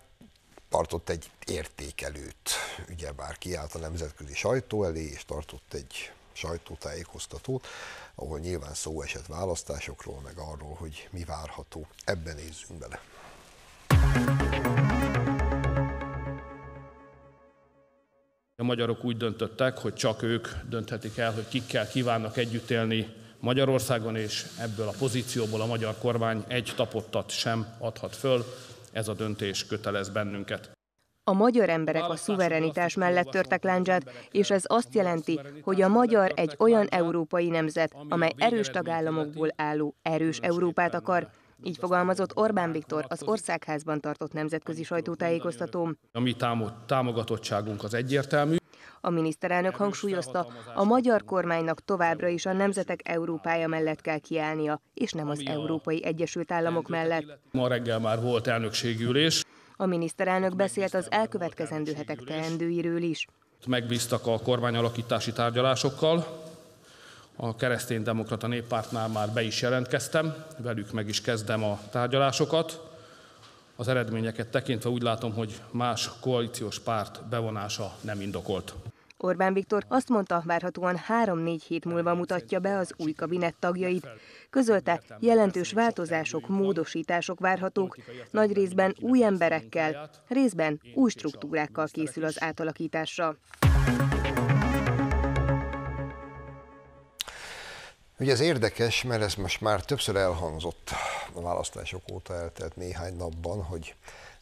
Speaker 1: tartott egy értékelőt, ugyebár kiállt a nemzetközi sajtó elé, és tartott egy sajtótájékoztatót, ahol nyilván szó esett választásokról, meg arról, hogy mi várható. Ebben nézzünk bele.
Speaker 4: A magyarok úgy döntöttek, hogy csak ők dönthetik el, hogy kikkel kívánnak együtt élni Magyarországon, és ebből a pozícióból a magyar kormány egy tapottat sem adhat föl. Ez a döntés kötelez bennünket.
Speaker 5: A magyar emberek a szuverenitás mellett törtek láncsát, és ez azt jelenti, hogy a magyar egy olyan európai nemzet, amely erős tagállamokból álló erős Európát akar, így fogalmazott Orbán Viktor az országházban tartott nemzetközi sajtótájékoztatón.
Speaker 4: A mi támogatottságunk az egyértelmű.
Speaker 5: A miniszterelnök hangsúlyozta, a magyar kormánynak továbbra is a nemzetek Európája mellett kell kiállnia, és nem az Európai Egyesült Államok mellett.
Speaker 4: Ma reggel már volt elnökségülés.
Speaker 5: A miniszterelnök beszélt az elkövetkezendő hetek teendőiről is.
Speaker 4: Megbíztak a kormányalakítási tárgyalásokkal, a kereszténydemokrata néppártnál már be is jelentkeztem, velük meg is kezdem a tárgyalásokat. Az eredményeket tekintve úgy látom, hogy más koalíciós párt bevonása nem indokolt.
Speaker 5: Orbán Viktor azt mondta, várhatóan három-négy hét múlva mutatja be az új kabinet tagjait közölte jelentős változások, módosítások várhatók, nagy részben új emberekkel, részben új struktúrákkal készül az átalakításra.
Speaker 1: Ugye ez érdekes, mert ez most már többször elhangzott a választások óta eltelt néhány napban, hogy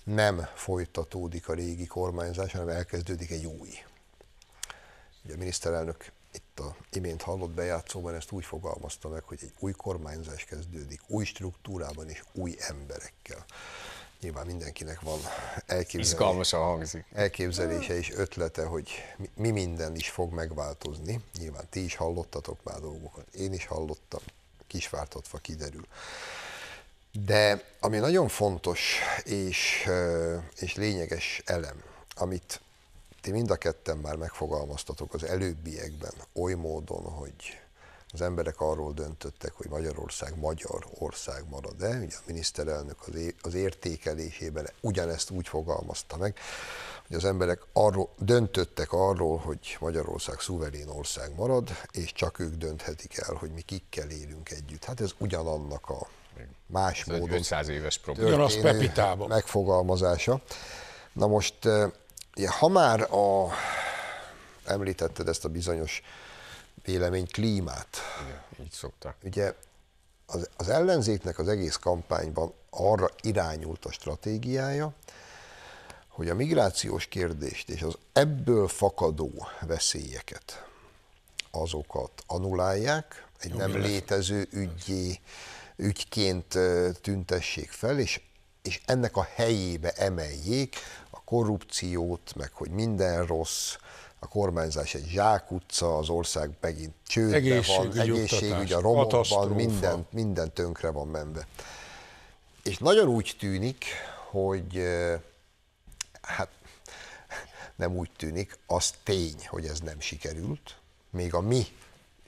Speaker 1: nem folytatódik a régi kormányzás, hanem elkezdődik egy új. Ugye a miniszterelnök itt a imént hallott bejátszóban ezt úgy fogalmazta meg, hogy egy új kormányzás kezdődik, új struktúrában és új emberekkel. Nyilván mindenkinek van elképzelése, hangzik. elképzelése és ötlete, hogy mi minden is fog megváltozni. Nyilván ti is hallottatok már dolgokat, én is hallottam, kisvártatva kiderül. De ami nagyon fontos és, és lényeges elem, amit ti mind a ketten már megfogalmaztatok az előbbiekben oly módon, hogy az emberek arról döntöttek, hogy Magyarország magyar ország marad-e. Ugye a miniszterelnök az értékelésében ugyanezt úgy fogalmazta meg, hogy az emberek arról, döntöttek arról, hogy Magyarország szuverén ország marad, és csak ők dönthetik el, hogy mi kikkel élünk együtt. Hát ez ugyanannak a más ez módon 500
Speaker 2: éves probléma. Ugyanaz Pepitában.
Speaker 1: megfogalmazása. Na most eh, ha már a, említetted ezt a bizonyos vélemény klímát. Igen, így szokta. Ugye az, az ellenzéknek az egész kampányban arra irányult a stratégiája, hogy a migrációs kérdést és az ebből fakadó veszélyeket azokat anulálják, egy Jó, nem létező ügyé, ügyként tüntessék fel, és, és ennek a helyébe emeljék korrupciót, meg hogy minden rossz, a kormányzás egy zsákutca, az ország megint csődbe egészségügy, van, egészségügy a romokban, minden, minden tönkre van menve. És nagyon úgy tűnik, hogy hát <laughs> nem úgy tűnik, az tény, hogy ez nem sikerült, még a mi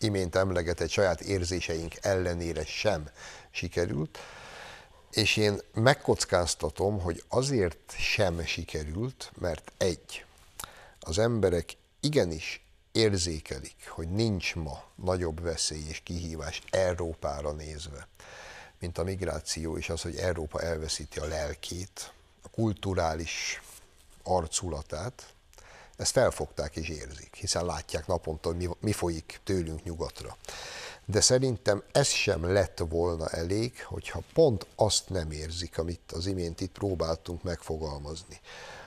Speaker 1: imént emlegetett saját érzéseink ellenére sem sikerült. És én megkockáztatom, hogy azért sem sikerült, mert egy, az emberek igenis érzékelik, hogy nincs ma nagyobb veszély és kihívás Európára nézve, mint a migráció és az, hogy Európa elveszíti a lelkét, a kulturális arculatát, ezt felfogták és érzik, hiszen látják naponta, hogy mi, mi folyik tőlünk nyugatra de szerintem ez sem lett volna elég, hogyha pont azt nem érzik, amit az imént itt próbáltunk megfogalmazni.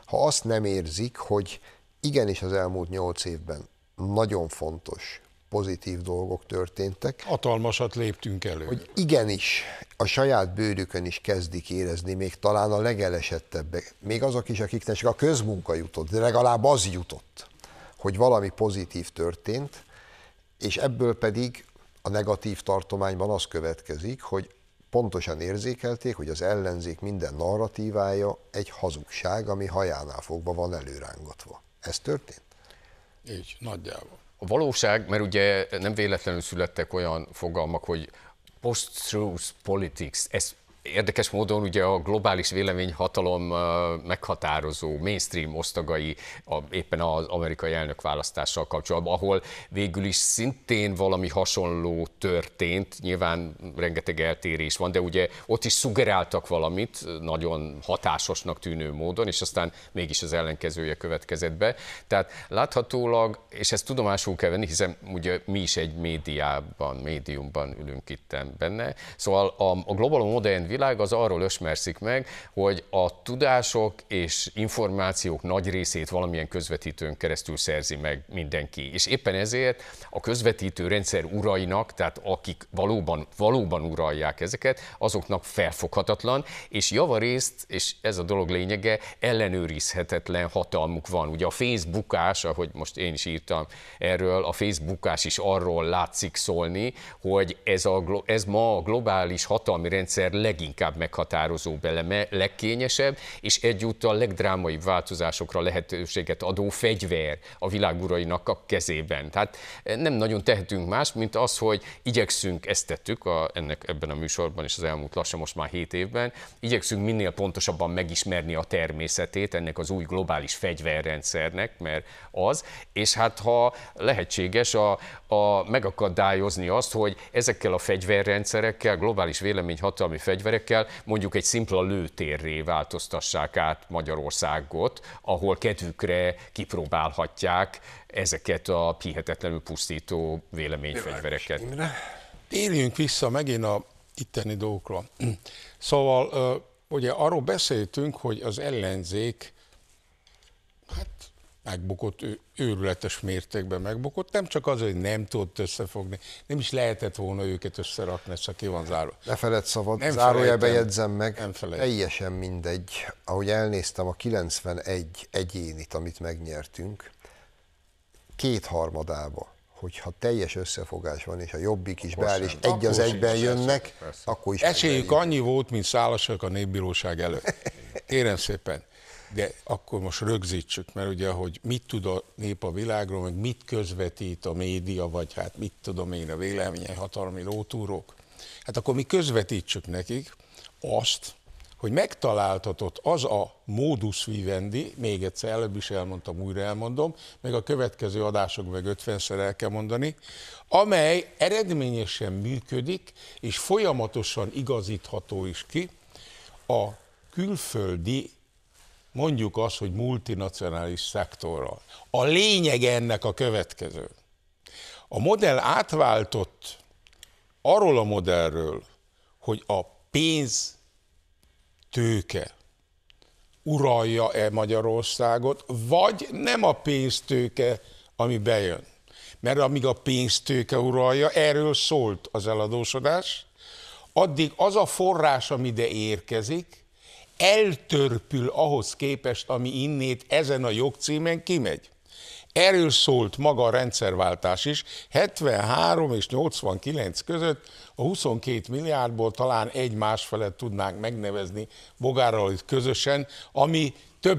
Speaker 1: Ha azt nem érzik, hogy igenis az elmúlt nyolc évben nagyon fontos, pozitív dolgok történtek. Hatalmasat léptünk elő. Hogy igenis, a saját bőrükön is kezdik érezni, még talán a legelesettebbek, még azok is, akiknek csak a közmunka jutott, de legalább az jutott, hogy valami pozitív történt, és ebből pedig a negatív tartományban az következik, hogy pontosan érzékelték, hogy az ellenzék minden narratívája egy hazugság, ami hajánál fogva van előrángatva. Ez történt? Így, nagyjából.
Speaker 2: A valóság, mert ugye nem véletlenül születtek olyan fogalmak, hogy post-truth politics, ez Érdekes módon ugye a globális véleményhatalom meghatározó mainstream osztagai a, éppen az amerikai választással kapcsolatban, ahol végül is szintén valami hasonló történt, nyilván rengeteg eltérés van, de ugye ott is szugeráltak valamit nagyon hatásosnak tűnő módon, és aztán mégis az ellenkezője következett be. Tehát láthatólag, és ezt tudomásul kell venni, hiszen ugye mi is egy médiában, médiumban ülünk itt benne, szóval a, a Global Modern világ, az arról ösmerszik meg, hogy a tudások és információk nagy részét valamilyen közvetítőn keresztül szerzi meg mindenki. És éppen ezért a közvetítő rendszer urainak, tehát akik valóban, valóban uralják ezeket, azoknak felfoghatatlan, és javarészt, és ez a dolog lényege, ellenőrizhetetlen hatalmuk van. Ugye a Facebookás, ahogy most én is írtam erről, a Facebookás is arról látszik szólni, hogy ez, a, ez ma a globális hatalmi rendszer leg leginkább meghatározó beleme, legkényesebb, és egyúttal legdrámaibb változásokra lehetőséget adó fegyver a világurainak a kezében. Tehát eh, nem nagyon tehetünk más, mint az, hogy igyekszünk, ezt tettük a, ennek, ebben a műsorban és az elmúlt lassan most már hét évben, igyekszünk minél pontosabban megismerni a természetét ennek az új globális fegyverrendszernek, mert az, és hát ha lehetséges a, a megakadályozni azt, hogy ezekkel a fegyverrendszerekkel, globális véleményhatalmi fegyver emberekkel mondjuk egy szimpla lőtérré változtassák át Magyarországot, ahol kedvükre kipróbálhatják ezeket a hihetetlenül pusztító véleményfegyvereket.
Speaker 3: Térjünk vissza megint a itteni dolgokra. Szóval ugye arról beszéltünk, hogy az ellenzék megbukott, ő, őrületes mértékben megbukott, nem csak az, hogy nem tudott összefogni, nem is lehetett volna őket összerakni, csak ki van záró. Ne feled szabad, nem zárójelbe jegyzem
Speaker 1: meg, nem teljesen mindegy, ahogy elnéztem a 91 egyénit, amit megnyertünk, kétharmadába hogyha teljes összefogás van, és a jobbik is beáll, és egy az egyben jönnek, persze, persze. akkor is...
Speaker 3: Esélyük annyi volt, mint szálasak a népbíróság előtt. Kérem szépen, de akkor most rögzítsük, mert ugye, hogy mit tud a nép a világról, meg mit közvetít a média, vagy hát mit tudom én a véleménye hatalmi lótúrok. Hát akkor mi közvetítsük nekik azt, hogy megtaláltatott az a modus vivendi, még egyszer előbb is elmondtam, újra elmondom, meg a következő adások meg 50-szer el kell mondani, amely eredményesen működik, és folyamatosan igazítható is ki a külföldi mondjuk azt, hogy multinacionális szektorral. A lényeg ennek a következő. A modell átváltott arról a modellről, hogy a pénz tőke uralja-e Magyarországot, vagy nem a pénztőke, ami bejön. Mert amíg a pénztőke uralja, erről szólt az eladósodás, addig az a forrás, ami ide érkezik, eltörpül ahhoz képest, ami innét ezen a jogcímen kimegy. Erről szólt maga a rendszerváltás is. 73 és 89 között a 22 milliárdból talán egy másfelet tudnánk megnevezni itt közösen, ami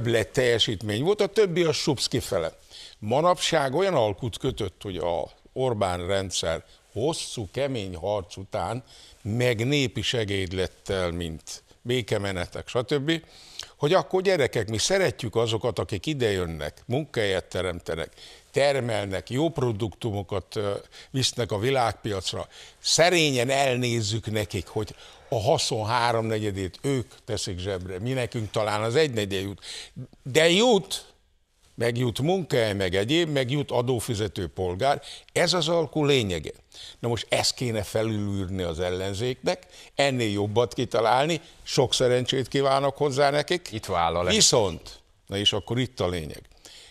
Speaker 3: lett teljesítmény volt, a többi a Subszki fele. Manapság olyan alkut kötött, hogy a Orbán rendszer hosszú, kemény harc után meg népi segédlettel, mint békemenetek, stb., hogy akkor gyerekek, mi szeretjük azokat, akik idejönnek, munkahelyet teremtenek, termelnek, jó produktumokat visznek a világpiacra. Szerényen elnézzük nekik, hogy a haszon háromnegyedét ők teszik zsebre, mi nekünk talán az egynegyed jut. De jut, meg jut munkahely, meg egyéb, meg jut adófizető polgár. Ez az alkú lényege. Na most ezt kéne felülülni az ellenzéknek, ennél jobbat kitalálni, sok szerencsét kívánok hozzá nekik. Itt vállal. Viszont, na és akkor itt a lényeg,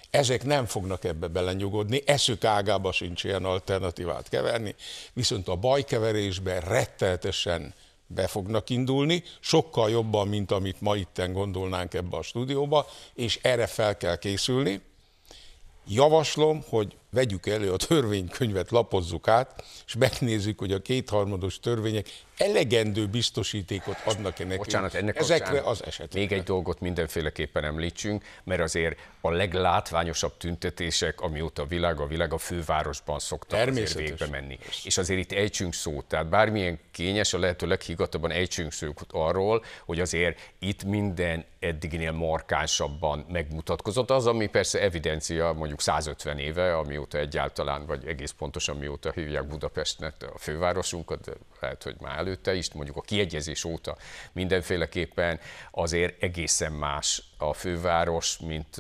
Speaker 3: ezek nem fognak ebbe belenyugodni, eszük ágába sincs ilyen alternatívát keverni, viszont a bajkeverésben retteltesen be fognak indulni, sokkal jobban, mint amit ma itten gondolnánk ebbe a stúdióba, és erre fel kell készülni. Javaslom, hogy vegyük elő a törvénykönyvet, lapozzuk át, és megnézzük, hogy a kétharmados törvények elegendő biztosítékot adnak-e nekünk Bocsánat, ennek ezekre az esetekre.
Speaker 2: Még egy dolgot mindenféleképpen említsünk, mert azért a leglátványosabb tüntetések, amióta a világ, a világ a fővárosban szokta azért végbe menni. És azért itt ejtsünk szót, tehát bármilyen kényes, a lehető leghigatabban ejtsünk szót arról, hogy azért itt minden eddignél markánsabban megmutatkozott. Az, ami persze evidencia mondjuk 150 éve, ami mióta egyáltalán, vagy egész pontosan mióta hívják Budapestnek a fővárosunkat, de lehet, hogy már előtte is, mondjuk a kiegyezés óta mindenféleképpen azért egészen más a főváros, mint,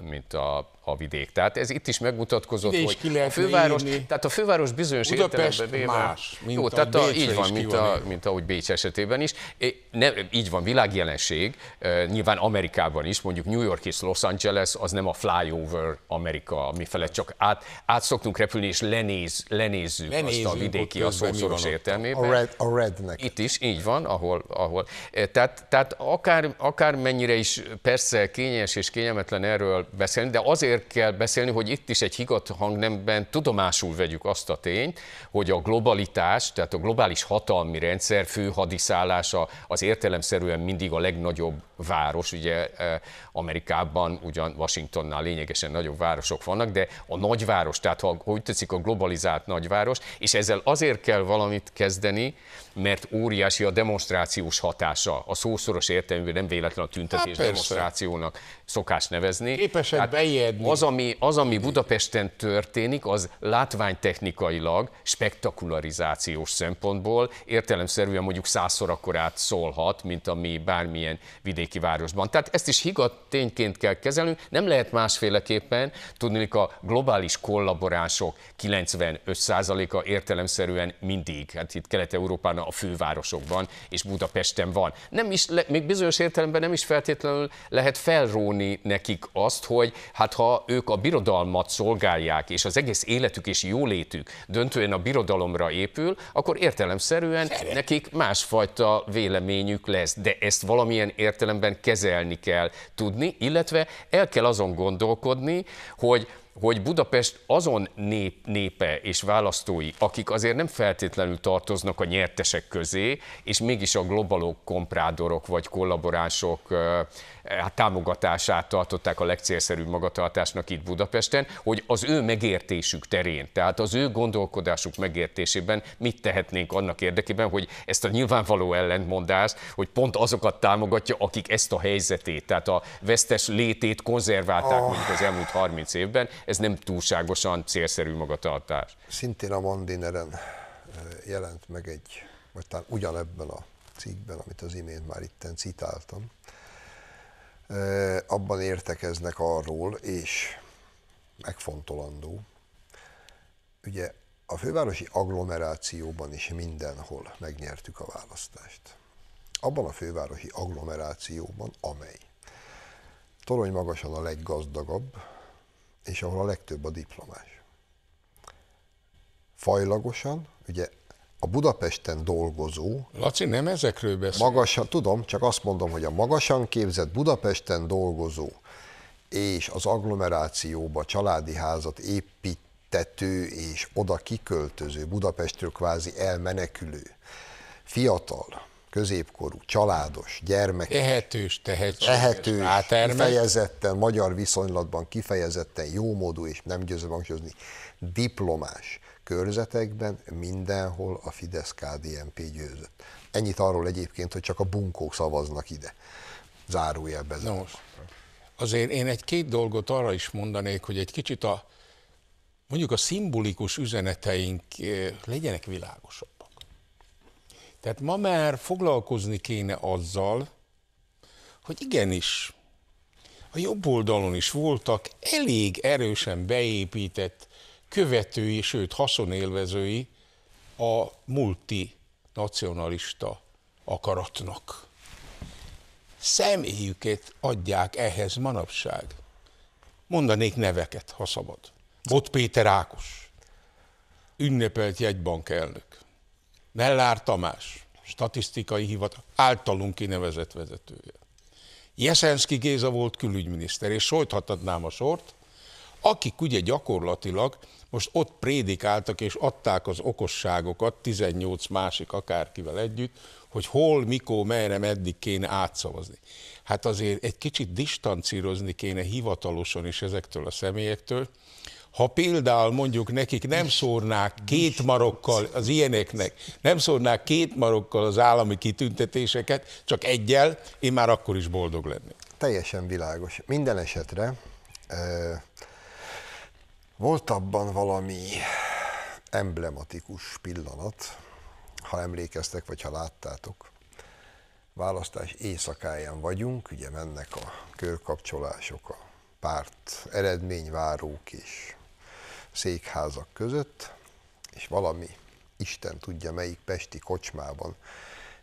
Speaker 2: mint a, a vidék. Tehát ez itt is megmutatkozott, is hogy a főváros, írni. tehát a főváros bizonyos Budapest értelemben más, mint jó, a tehát a, így van, mint, a, mint ahogy Bécs esetében is. Ne, így van, világjelenség, nyilván Amerikában is, mondjuk New York és Los Angeles, az nem a flyover Amerika, felett csak át, át szoktunk repülni, és lenéz, lenézzük, lenézzük azt a vidéki, a szószoros értelmében. A, red,
Speaker 1: a rednek. Itt
Speaker 2: is, így van, ahol, ahol. Tehát, tehát akár, akár mennyire is, persze persze eh, kényes és kényelmetlen erről beszélni, de azért kell beszélni, hogy itt is egy higat hangnemben tudomásul vegyük azt a tényt, hogy a globalitás, tehát a globális hatalmi rendszer fő hadiszállása az értelemszerűen mindig a legnagyobb város, ugye eh, Amerikában ugyan Washingtonnál lényegesen nagyobb városok vannak, de a nagyváros, tehát ha úgy tetszik a globalizált nagyváros, és ezzel azért kell valamit kezdeni, mert óriási a demonstrációs hatása, a szószoros értelműben nem véletlen a tüntetés hát demonstrációnak szokás nevezni. Képesek hát beijedni. Az ami, az, ami Budapesten történik, az látványtechnikailag, spektakularizációs szempontból értelemszerűen mondjuk százszor akkorát szólhat, mint ami bármilyen vidéki városban. Tehát ezt is higat tényként kell kezelnünk, nem lehet másféleképpen tudni, hogy a globális kollaboránsok 95%-a értelemszerűen mindig, hát itt Kelet-Európán a fővárosokban és Budapesten van. Nem is, még bizonyos értelemben nem is feltétlenül lehet felróni megvonni nekik azt, hogy hát ha ők a birodalmat szolgálják, és az egész életük és jólétük döntően a birodalomra épül, akkor értelemszerűen Szeret. nekik másfajta véleményük lesz. De ezt valamilyen értelemben kezelni kell tudni, illetve el kell azon gondolkodni, hogy hogy Budapest azon nép, népe és választói, akik azért nem feltétlenül tartoznak a nyertesek közé, és mégis a globalok, komprádorok vagy kollaboránsok hát támogatását tartották a legcélszerűbb magatartásnak itt Budapesten, hogy az ő megértésük terén, tehát az ő gondolkodásuk megértésében mit tehetnénk annak érdekében, hogy ezt a nyilvánvaló ellentmondást, hogy pont azokat támogatja, akik ezt a helyzetét, tehát a vesztes létét konzerválták oh. Ah. mondjuk az elmúlt 30 évben, ez nem túlságosan célszerű
Speaker 1: magatartás. Szintén a Mandineren eh, jelent meg egy, vagy talán ugyanebben a cikkben, amit az imént már itten citáltam, eh, abban értekeznek arról, és megfontolandó, ugye a fővárosi agglomerációban is mindenhol megnyertük a választást. Abban a fővárosi agglomerációban, amely torony magasan a leggazdagabb, és ahol a legtöbb a diplomás. Fajlagosan, ugye a Budapesten dolgozó...
Speaker 3: Laci, nem ezekről beszél.
Speaker 1: Magasan, tudom, csak azt mondom, hogy a magasan képzett Budapesten dolgozó és az agglomerációba családi házat építető és oda kiköltöző, Budapestről kvázi elmenekülő fiatal, középkorú, családos, gyermek. Ehetős,
Speaker 3: tehetséges, tehetős, rátermek. kifejezetten,
Speaker 1: magyar viszonylatban kifejezetten jómódú és nem győzöm hangsúlyozni, diplomás körzetekben mindenhol a Fidesz-KDNP győzött. Ennyit arról egyébként, hogy csak a bunkók szavaznak ide. Zárójelbe
Speaker 3: No, azért én egy-két dolgot arra is mondanék, hogy egy kicsit a mondjuk a szimbolikus üzeneteink eh, legyenek világosak. Tehát ma már foglalkozni kéne azzal, hogy igenis, a jobb oldalon is voltak elég erősen beépített követői, sőt haszonélvezői a multinacionalista akaratnak. Személyüket adják ehhez manapság. Mondanék neveket, ha szabad. Bot Péter Ákos, ünnepelt elnök. Mellár Tamás, statisztikai hivatal általunk kinevezett vezetője. Jeszenszki Géza volt külügyminiszter, és sojthatatnám a sort, akik ugye gyakorlatilag most ott prédikáltak és adták az okosságokat 18 másik akárkivel együtt, hogy hol, mikor, merre, meddig kéne átszavazni. Hát azért egy kicsit distancírozni kéne hivatalosan is ezektől a személyektől, ha például mondjuk nekik nem szórnák két marokkal az ilyeneknek, nem szórnák két marokkal az állami kitüntetéseket, csak egyel, én már akkor is boldog lennék. Teljesen világos.
Speaker 1: Minden esetre volt abban valami emblematikus pillanat, ha emlékeztek, vagy ha láttátok. Választás éjszakáján vagyunk, ugye mennek a körkapcsolások, a párt eredményvárók és székházak között, és valami, Isten tudja melyik pesti kocsmában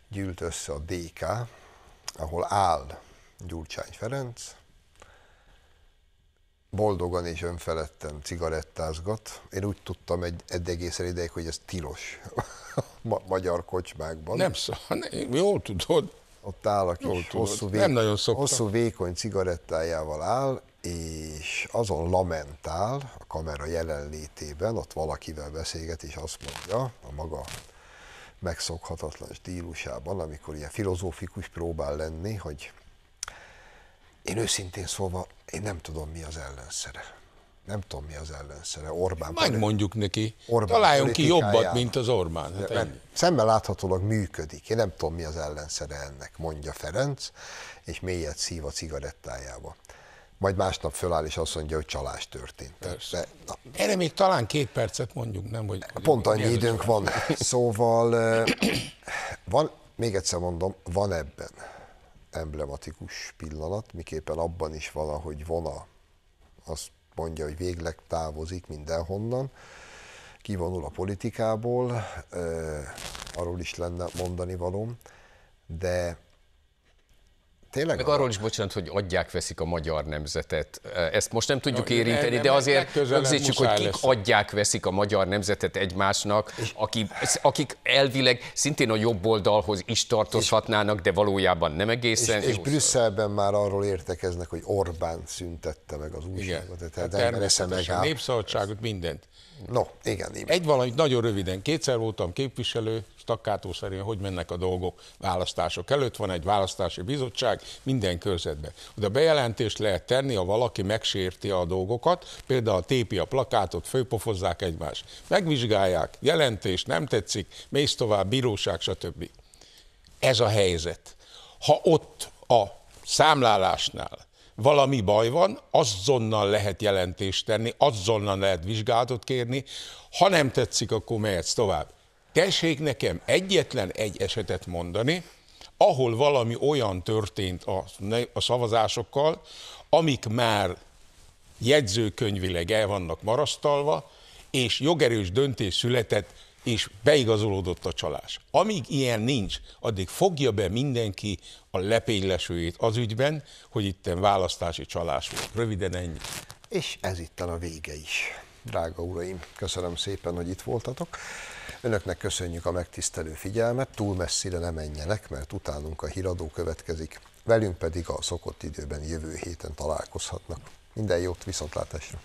Speaker 1: gyűlt össze a DK, ahol áll Gyurcsány Ferenc, boldogan és önfeledten cigarettázgat. Én úgy tudtam egy, egy egészen ideig, hogy ez tilos <laughs> a magyar kocsmákban. Nem szó, nem, jól tudod. Ott áll, aki hosszú, vé... nem nagyon hosszú vékony cigarettájával áll, és azon lamentál a kamera jelenlétében, ott valakivel beszélget, és azt mondja a maga megszokhatatlan stílusában, amikor ilyen filozófikus próbál lenni, hogy én őszintén szólva, én nem tudom, mi az ellenszere. Nem tudom, mi az ellenszere. Orbán. Majd mondjuk neki. Orbán találjunk ki jobbat, mint az Orbán. Hát mert szemmel láthatólag működik. Én nem tudom, mi az ellenszere ennek, mondja Ferenc, és mélyet szív a cigarettájába majd másnap föláll és azt mondja, hogy csalás történt. Persze. De, na.
Speaker 3: Erre még talán két percet mondjuk, nem? Hogy Pont annyi időnk van. Szóval van,
Speaker 1: még egyszer mondom, van ebben emblematikus pillanat, miképpen abban is ahogy vona azt mondja, hogy végleg távozik mindenhonnan, kivonul a politikából, arról is lenne mondani valóm, de Tényleg? Meg arról is
Speaker 2: bocsánat, hogy adják, veszik a magyar nemzetet. Ezt most nem tudjuk no, érinteni, de azért rögzítsük, hogy kik lesz. adják, veszik a magyar nemzetet egymásnak, akik, akik elvileg szintén a jobb oldalhoz is tartozhatnának, de valójában nem egészen. És, és
Speaker 1: Brüsszelben már arról értekeznek, hogy Orbán szüntette meg az újságot. Igen. Hát tehát, tehát természetesen, A
Speaker 3: népszabadságot, mindent. No, igen. igen. Egy valamit nagyon röviden. Kétszer voltam képviselő, stakkátó szerint, hogy mennek a dolgok választások előtt. Van egy választási bizottság minden körzetben. Oda bejelentést lehet tenni, ha valaki megsérti a dolgokat, például tépi a plakátot, főpofozzák egymást. Megvizsgálják, jelentés, nem tetszik, mész tovább, bíróság, stb. Ez a helyzet. Ha ott a számlálásnál valami baj van, azonnal lehet jelentést tenni, azonnal lehet vizsgálatot kérni, ha nem tetszik, akkor mehetsz tovább. Tessék nekem egyetlen egy esetet mondani, ahol valami olyan történt a, a szavazásokkal, amik már jegyzőkönyvileg el vannak marasztalva, és jogerős döntés született és beigazolódott a csalás. Amíg ilyen nincs, addig fogja be mindenki a lepénylesőjét az ügyben, hogy itten választási csalás volt. Röviden ennyi. És ez itt a vége is. Drága uraim, köszönöm
Speaker 1: szépen, hogy itt voltatok. Önöknek köszönjük a megtisztelő figyelmet, túl messzire ne menjenek, mert utánunk a híradó következik. Velünk pedig a szokott időben jövő héten találkozhatnak. Minden jót, viszontlátásra!